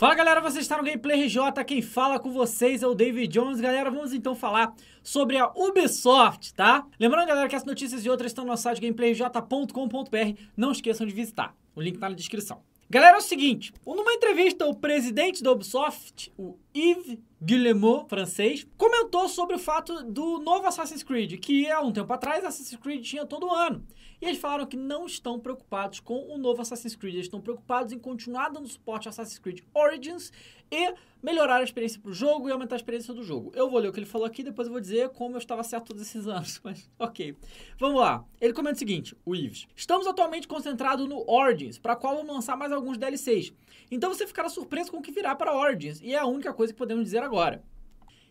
Fala galera, você está no Gameplay RJ, quem fala com vocês é o David Jones. Galera, vamos então falar sobre a Ubisoft, tá? Lembrando galera que as notícias e outras estão no nosso site gameplayrj.com.br, não esqueçam de visitar, o link está na descrição. Galera, é o seguinte, numa entrevista o presidente da Ubisoft, o Yves Guillemot, francês, comentou sobre o fato do novo Assassin's Creed, que há um tempo atrás Assassin's Creed tinha todo ano. E eles falaram que não estão preocupados com o novo Assassin's Creed, eles estão preocupados em continuar dando suporte ao Assassin's Creed Origins e melhorar a experiência para o jogo e aumentar a experiência do jogo. Eu vou ler o que ele falou aqui, depois eu vou dizer como eu estava certo todos esses anos, mas ok. Vamos lá. Ele comenta o seguinte, o Yves. Estamos atualmente concentrados no Origins, para qual vamos lançar mais alguns DLCs. Então você ficará surpreso com o que virá para Origins, e é a única coisa coisa que podemos dizer agora.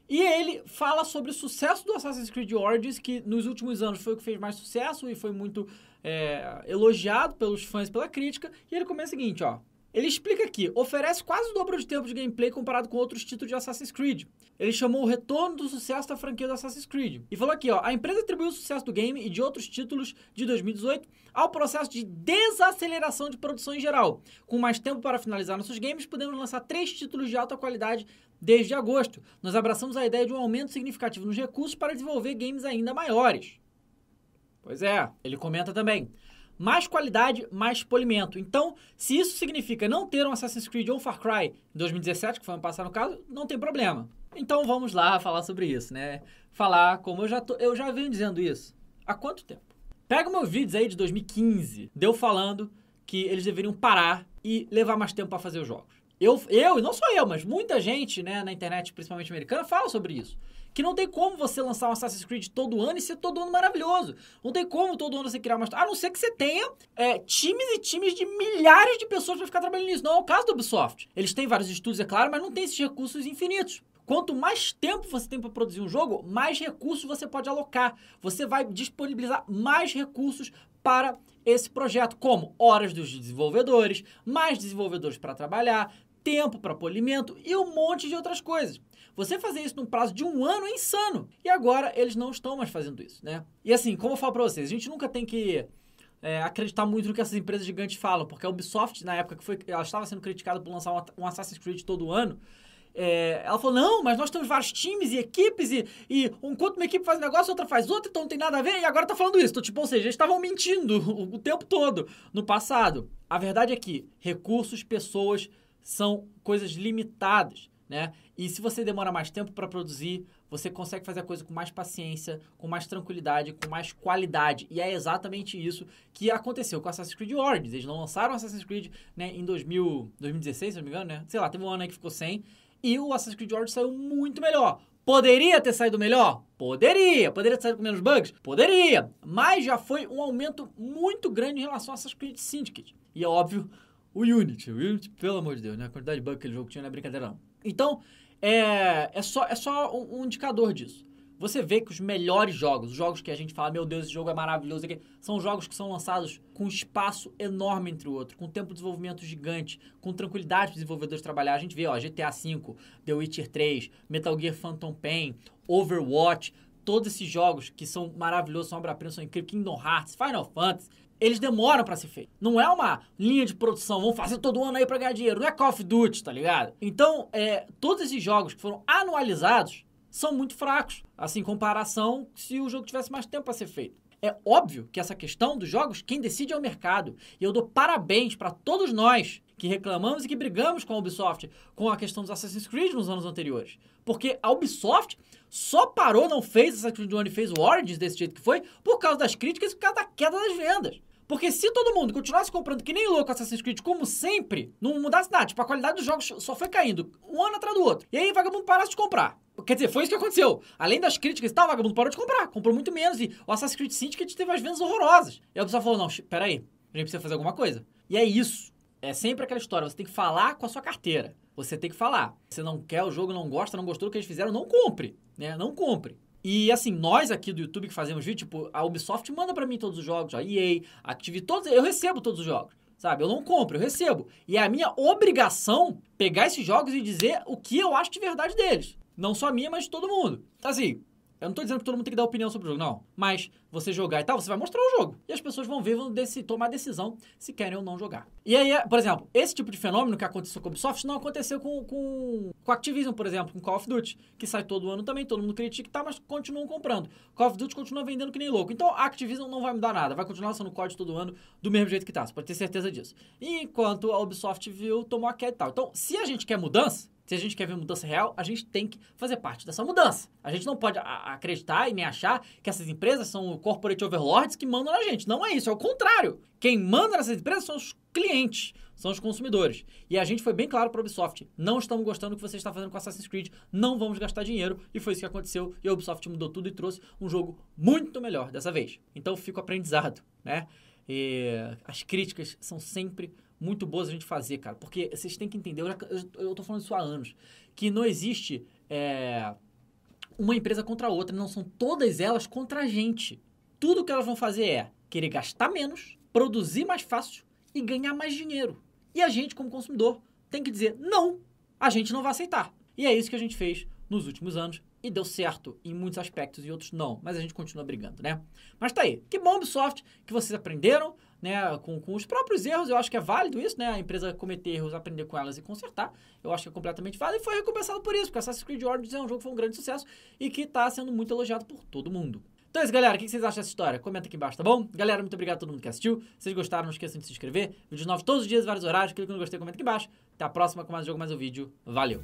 E ele fala sobre o sucesso do Assassin's Creed Origins, que nos últimos anos foi o que fez mais sucesso e foi muito é, elogiado pelos fãs pela crítica. E ele começa o seguinte, ó. Ele explica que oferece quase o dobro de tempo de gameplay comparado com outros títulos de Assassin's Creed. Ele chamou o retorno do sucesso da franquia do Assassin's Creed. E falou aqui, ó, a empresa atribuiu o sucesso do game e de outros títulos de 2018 ao processo de desaceleração de produção em geral. Com mais tempo para finalizar nossos games, podemos lançar três títulos de alta qualidade desde agosto. Nós abraçamos a ideia de um aumento significativo nos recursos para desenvolver games ainda maiores. Pois é, ele comenta também mais qualidade, mais polimento. Então, se isso significa não ter um Assassin's Creed ou Far Cry em 2017, que foi ano passado no caso, não tem problema. Então vamos lá falar sobre isso, né? Falar como eu já, tô, eu já venho dizendo isso há quanto tempo? Pega meus vídeos aí de 2015, deu falando que eles deveriam parar e levar mais tempo para fazer os jogos. Eu, eu, e não só eu, mas muita gente né, na internet, principalmente americana, fala sobre isso. Que não tem como você lançar um Assassin's Creed todo ano e ser todo ano maravilhoso. Não tem como todo ano você criar uma história. A não ser que você tenha é, times e times de milhares de pessoas para ficar trabalhando nisso. Não é o caso do Ubisoft. Eles têm vários estudos, é claro, mas não tem esses recursos infinitos. Quanto mais tempo você tem para produzir um jogo, mais recursos você pode alocar. Você vai disponibilizar mais recursos para esse projeto, como horas dos desenvolvedores, mais desenvolvedores para trabalhar, tempo para polimento e um monte de outras coisas. Você fazer isso num prazo de um ano é insano. E agora eles não estão mais fazendo isso, né? E assim, como eu falo para vocês, a gente nunca tem que é, acreditar muito no que essas empresas gigantes falam, porque a Ubisoft, na época que foi, ela estava sendo criticada por lançar um Assassin's Creed todo ano, é, ela falou, não, mas nós temos vários times e equipes, e, e enquanto uma equipe faz um negócio, outra faz outra, então não tem nada a ver, e agora tá falando isso. Então, tipo, ou seja, eles estavam mentindo o, o tempo todo no passado. A verdade é que recursos, pessoas, são coisas limitadas, né? E se você demora mais tempo para produzir, você consegue fazer a coisa com mais paciência, com mais tranquilidade, com mais qualidade. E é exatamente isso que aconteceu com Assassin's Creed Origins. Eles não lançaram Assassin's Creed né, em 2000, 2016, se não me engano, né? Sei lá, teve um ano aí que ficou sem. E o Assassin's Creed Origins saiu muito melhor. Poderia ter saído melhor? Poderia. Poderia ter saído com menos bugs? Poderia. Mas já foi um aumento muito grande em relação a Assassin's Creed Syndicate. E é óbvio, o Unity. O Unity, pelo amor de Deus, né? A quantidade de bug que aquele jogo tinha não é brincadeira, não. Então, é, é só, é só um, um, indicador disso. Você vê que os melhores jogos, os jogos que a gente fala, meu Deus, esse jogo é maravilhoso, são jogos que são lançados com espaço enorme entre o outro, com tempo de desenvolvimento gigante, com tranquilidade para os desenvolvedores trabalhar. A gente vê, ó, GTA V, The Witcher 3, Metal Gear Phantom Pain, Overwatch, todos esses jogos que são maravilhosos, são obra-prima, são incríveis, Kingdom Hearts, Final Fantasy, eles demoram para ser feito. Não é uma linha de produção, vão fazer todo ano aí para ganhar dinheiro. Não é Call of Duty, tá ligado? Então, é, todos esses jogos que foram anualizados são muito fracos, assim, em comparação se o jogo tivesse mais tempo para ser feito. É óbvio que essa questão dos jogos, quem decide é o mercado. E eu dou parabéns para todos nós que reclamamos e que brigamos com a Ubisoft com a questão dos Assassin's Creed nos anos anteriores. Porque a Ubisoft só parou, não fez Assassin's Creed One e fez o Origins desse jeito que foi, por causa das críticas e por causa da queda das vendas. Porque se todo mundo continuasse comprando que nem louco Assassin's Creed como sempre, não mudasse nada. Tipo, a qualidade dos jogos só foi caindo um ano atrás do outro. E aí vagabundo parasse de comprar. Quer dizer, foi isso que aconteceu. Além das críticas e tal, o vagabundo parou de comprar. Comprou muito menos. E o Assassin's Creed Syndicate teve as vendas horrorosas. E a pessoa falou, não, peraí, a gente precisa fazer alguma coisa. E é isso. É sempre aquela história, você tem que falar com a sua carteira. Você tem que falar. Você não quer o jogo, não gosta, não gostou do que eles fizeram, não compre. Né? Não compre. E assim, nós aqui do YouTube que fazemos vídeo, tipo, a Ubisoft manda para mim todos os jogos, a EA, ative todos, eu recebo todos os jogos, sabe? Eu não compro, eu recebo. E é a minha obrigação pegar esses jogos e dizer o que eu acho de verdade deles. Não só minha, mas de todo mundo. Então, assim, eu não estou dizendo que todo mundo tem que dar opinião sobre o jogo, não. Mas você jogar e tal, você vai mostrar o jogo. E as pessoas vão ver, vão desse, tomar decisão se querem ou não jogar. E aí, é, por exemplo, esse tipo de fenômeno que aconteceu com o Ubisoft não aconteceu com, com, com Activision, por exemplo, com Call of Duty, que sai todo ano também, todo mundo critica e tá, mas continuam comprando. Call of Duty continua vendendo que nem louco. Então a Activision não vai mudar nada, vai continuar lançando código todo ano do mesmo jeito que tá, você pode ter certeza disso. E enquanto a Ubisoft viu, tomou a queda e tal. Então, se a gente quer mudança, se a gente quer ver mudança real, a gente tem que fazer parte dessa mudança. A gente não pode acreditar e nem achar que essas empresas são corporate overlords que mandam na gente. Não é isso, é o contrário. Quem manda nessas empresas são os clientes, são os consumidores. E a gente foi bem claro para a Ubisoft: não estamos gostando do que você está fazendo com Assassin's Creed, não vamos gastar dinheiro. E foi isso que aconteceu. E a Ubisoft mudou tudo e trouxe um jogo muito melhor dessa vez. Então fico aprendizado, né? E as críticas são sempre muito boas a gente fazer, cara. Porque vocês têm que entender, eu, já, eu, eu tô falando isso há anos, que não existe é, uma empresa contra a outra, não são todas elas contra a gente. Tudo que elas vão fazer é querer gastar menos, produzir mais fácil e ganhar mais dinheiro. E a gente, como consumidor, tem que dizer não, a gente não vai aceitar. E é isso que a gente fez nos últimos anos e deu certo em muitos aspectos e outros não, mas a gente continua brigando, né? Mas tá aí, que bom Ubisoft que vocês aprenderam, né, com, com os próprios erros. Eu acho que é válido isso, né? A empresa cometer erros, aprender com elas e consertar. Eu acho que é completamente válido e foi recompensado por isso, porque Assassin's Creed Origins é um jogo que foi um grande sucesso e que está sendo muito elogiado por todo mundo. Então é isso, galera. O que vocês acham dessa história? Comenta aqui embaixo, tá bom? Galera, muito obrigado a todo mundo que assistiu. Se vocês gostaram, não esqueçam de se inscrever. Vídeos novos todos os dias, vários horários. Clica no gostei, comenta aqui embaixo. Até a próxima com mais jogo, mais um vídeo. Valeu!